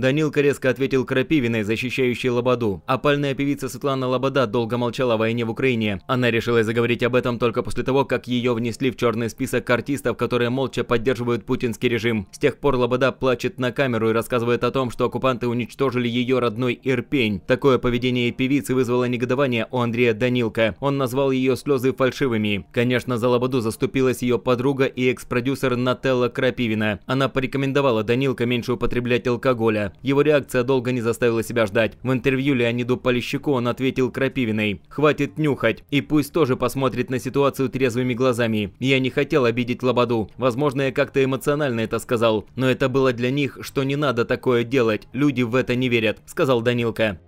Данилка резко ответил крапивиной, защищающей Лободу. Опальная а певица Светлана Лобода долго молчала о войне в Украине. Она решила заговорить об этом только после того, как ее внесли в черный список артистов, которые молча поддерживают путинский режим. С тех пор Лобода плачет на камеру и рассказывает о том, что оккупанты уничтожили ее родной Ирпень. Такое поведение певицы вызвало негодование у Андрея Данилка. Он назвал ее слезы фальшивыми. Конечно, за Лободу заступилась ее подруга и экс-продюсер Нателла Крапивина. Она порекомендовала Данилка меньше употреблять алкоголя. Его реакция долго не заставила себя ждать. В интервью Леониду Полищаку он ответил Крапивиной «Хватит нюхать, и пусть тоже посмотрит на ситуацию трезвыми глазами. Я не хотел обидеть Лободу. Возможно, я как-то эмоционально это сказал, но это было для них, что не надо такое делать, люди в это не верят», – сказал Данилка.